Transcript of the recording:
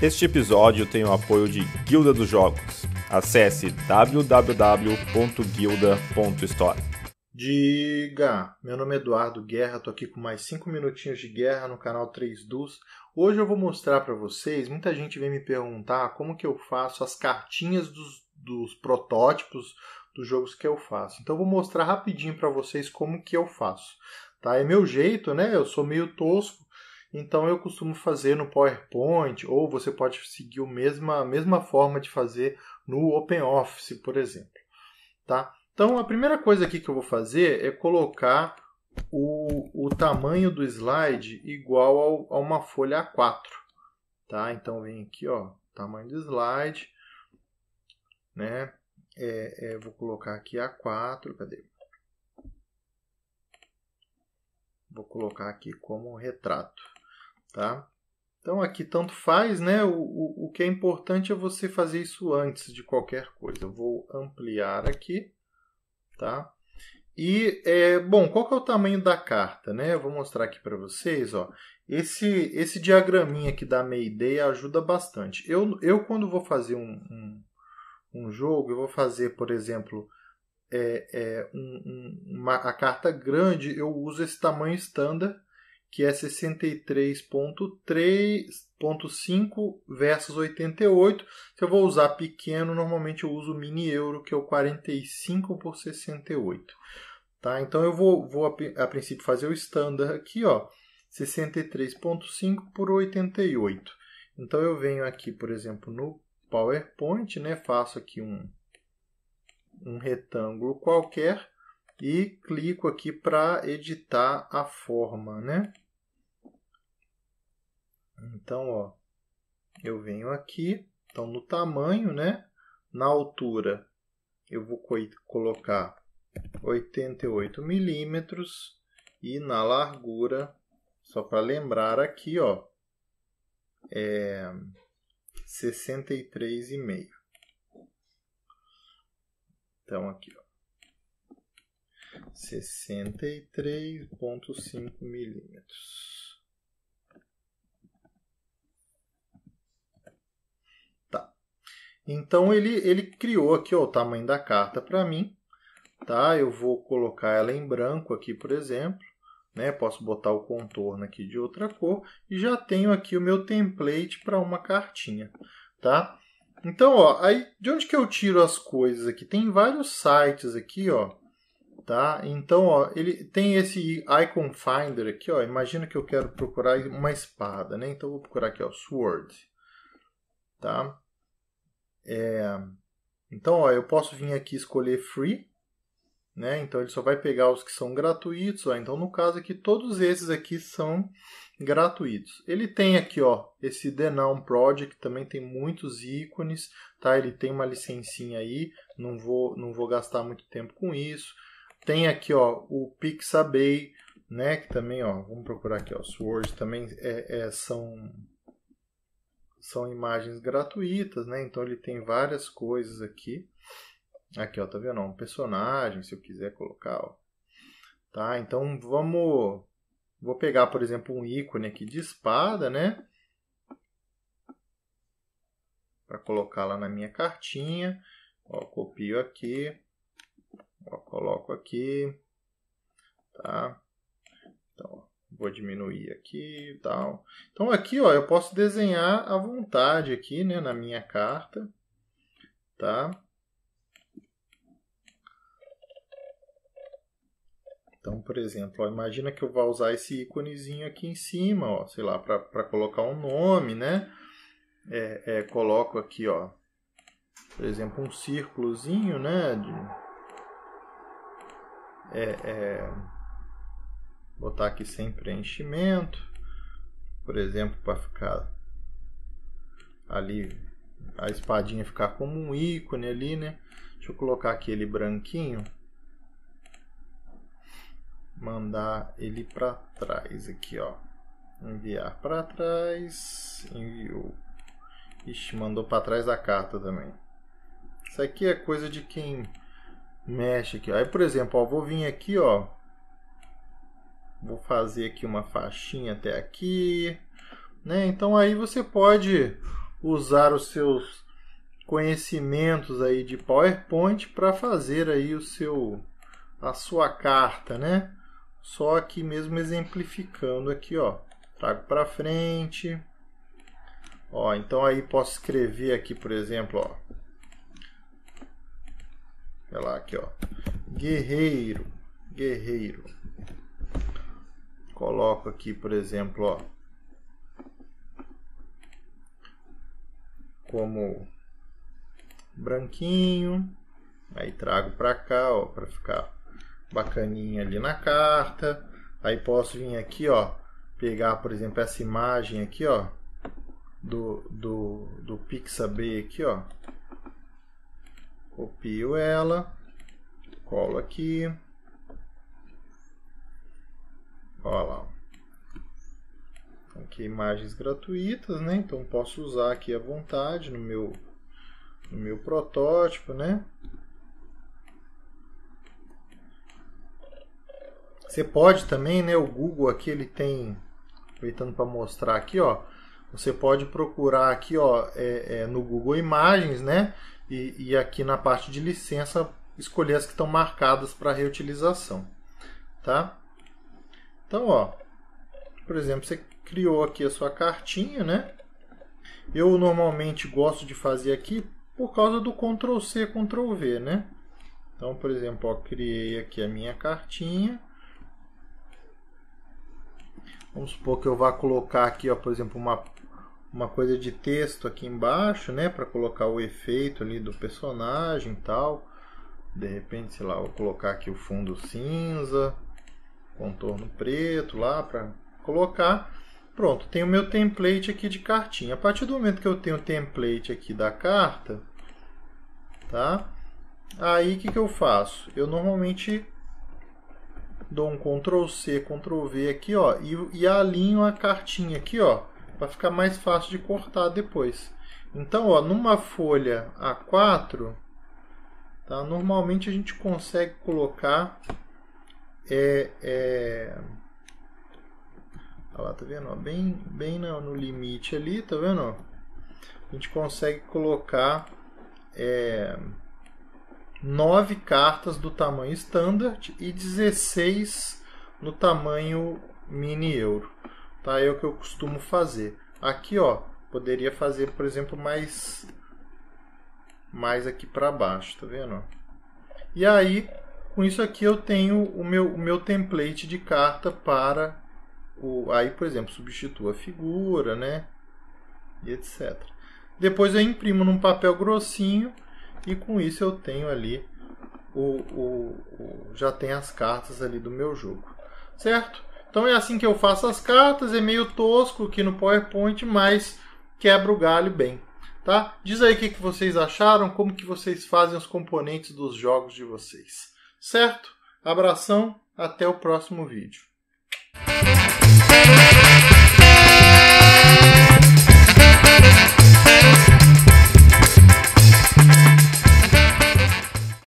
Este episódio tem o apoio de Guilda dos Jogos. Acesse www.guilda.store. Diga! Meu nome é Eduardo Guerra, tô aqui com mais 5 minutinhos de guerra no canal 3 Dus. Hoje eu vou mostrar para vocês, muita gente vem me perguntar como que eu faço as cartinhas dos, dos protótipos dos jogos que eu faço. Então eu vou mostrar rapidinho para vocês como que eu faço. Tá? É meu jeito, né? Eu sou meio tosco, então eu costumo fazer no PowerPoint, ou você pode seguir a mesma, a mesma forma de fazer no OpenOffice, por exemplo. Tá? Então a primeira coisa aqui que eu vou fazer é colocar o, o tamanho do slide igual ao, a uma folha A4. Tá? Então vem aqui, ó, tamanho do slide, né? É, é, vou colocar aqui A4, cadê? Vou colocar aqui como retrato tá? Então aqui tanto faz, né? O, o, o que é importante é você fazer isso antes de qualquer coisa. Eu vou ampliar aqui, tá? E, é, bom, qual que é o tamanho da carta, né? Eu vou mostrar aqui para vocês, ó. Esse, esse diagraminha aqui da meia ideia ajuda bastante. Eu, eu quando vou fazer um, um, um jogo, eu vou fazer, por exemplo, é, é, um, uma, a carta grande, eu uso esse tamanho standard, que é 63,5 versus 88. Se eu vou usar pequeno, normalmente eu uso mini euro, que é o 45 por 68. Tá? Então eu vou, vou a, a princípio fazer o standard aqui, ó, 63.5 por 88. Então eu venho aqui, por exemplo, no PowerPoint, né, faço aqui um, um retângulo qualquer, e clico aqui para editar a forma, né? Então, ó, eu venho aqui, então no tamanho, né? Na altura, eu vou colocar 88 milímetros e na largura, só para lembrar aqui, ó, é 63,5. Então aqui, ó. 63,5 milímetros. Tá. Então ele, ele criou aqui ó, o tamanho da carta para mim. Tá? Eu vou colocar ela em branco aqui, por exemplo. Né? Posso botar o contorno aqui de outra cor. E já tenho aqui o meu template para uma cartinha. Tá? Então, ó, aí de onde que eu tiro as coisas aqui? Tem vários sites aqui, ó tá? Então, ó, ele tem esse icon finder aqui, ó. Imagina que eu quero procurar uma espada, né? Então, vou procurar aqui, ó, sword, tá? É... Então, ó, eu posso vir aqui escolher free, né? Então, ele só vai pegar os que são gratuitos, ó. Então, no caso aqui, todos esses aqui são gratuitos. Ele tem aqui, ó, esse Denon Project, também tem muitos ícones, tá? Ele tem uma licencinha aí, não vou, não vou gastar muito tempo com isso. Tem aqui ó, o Pixabay, né? Que também, ó, vamos procurar aqui, ó, Sword também é, é, são são imagens gratuitas, né? Então ele tem várias coisas aqui. Aqui, ó, tá vendo? Um personagem, se eu quiser colocar, ó. Tá? Então vamos vou pegar, por exemplo, um ícone aqui de espada, né? Para colocar lá na minha cartinha. Ó, copio aqui. Ó, coloco aqui, tá? Então, ó, vou diminuir aqui e tal. Então aqui, ó, eu posso desenhar à vontade aqui, né, na minha carta, tá? Então, por exemplo, ó, imagina que eu vou usar esse íconezinho aqui em cima, ó, sei lá, para colocar um nome, né? É, é, coloco aqui, ó, por exemplo, um círculozinho, né? De, é, é, botar aqui sem preenchimento, por exemplo, para ficar ali a espadinha ficar como um ícone ali, né? Deixa eu colocar aquele branquinho, mandar ele para trás aqui, ó, enviar para trás, enviou. Ixi, mandou para trás a carta também. Isso aqui é coisa de quem mexe aqui. Ó. Aí, por exemplo, ó, vou vir aqui, ó. Vou fazer aqui uma faixinha até aqui, né? Então aí você pode usar os seus conhecimentos aí de PowerPoint para fazer aí o seu a sua carta, né? Só aqui mesmo exemplificando aqui, ó. Trago para frente. Ó, então aí posso escrever aqui, por exemplo, ó Olha lá aqui, ó. Guerreiro. Guerreiro. Coloco aqui, por exemplo, ó. Como branquinho. Aí trago para cá, ó, para ficar bacaninha ali na carta. Aí posso vir aqui, ó, pegar, por exemplo, essa imagem aqui, ó, do, do, do Pixabay aqui, ó copio ela, colo aqui. Olha lá. Então, aqui imagens gratuitas, né? Então posso usar aqui à vontade no meu, no meu protótipo, né? Você pode também, né? O Google aqui ele tem, aproveitando para mostrar aqui, ó. Você pode procurar aqui, ó, é, é, no Google Imagens, né? e, e aqui na parte de licença escolher as que estão marcadas para reutilização, tá? Então, ó, por exemplo, você criou aqui a sua cartinha, né? Eu normalmente gosto de fazer aqui por causa do Ctrl C, Ctrl V, né? Então, por exemplo, ó, criei aqui a minha cartinha. Vamos supor que eu vá colocar aqui, ó, por exemplo, uma uma coisa de texto aqui embaixo, né, para colocar o efeito ali do personagem e tal. De repente, sei lá, vou colocar aqui o fundo cinza, contorno preto lá para colocar. Pronto, tem o meu template aqui de cartinha. A partir do momento que eu tenho o template aqui da carta, tá? Aí o que, que eu faço? Eu normalmente dou um Ctrl C, Ctrl V aqui, ó, e, e alinho a cartinha aqui, ó, para ficar mais fácil de cortar depois. Então, ó, numa folha A4, tá? normalmente a gente consegue colocar é, é, Olha lá, tá vendo? Bem, bem no, limite ali, tá vendo? A gente consegue colocar é, 9 cartas do tamanho standard e 16 no tamanho mini euro tá? É o que eu costumo fazer. Aqui, ó, poderia fazer, por exemplo, mais mais aqui para baixo, tá vendo? E aí, com isso aqui eu tenho o meu, o meu template de carta para o aí, por exemplo, substitua a figura, né? E etc. Depois eu imprimo num papel grossinho e com isso eu tenho ali o, o, o já tem as cartas ali do meu jogo, certo? Então é assim que eu faço as cartas, é meio tosco aqui no PowerPoint, mas quebra o galho bem. Tá? Diz aí o que, que vocês acharam, como que vocês fazem os componentes dos jogos de vocês. Certo? Abração, até o próximo vídeo.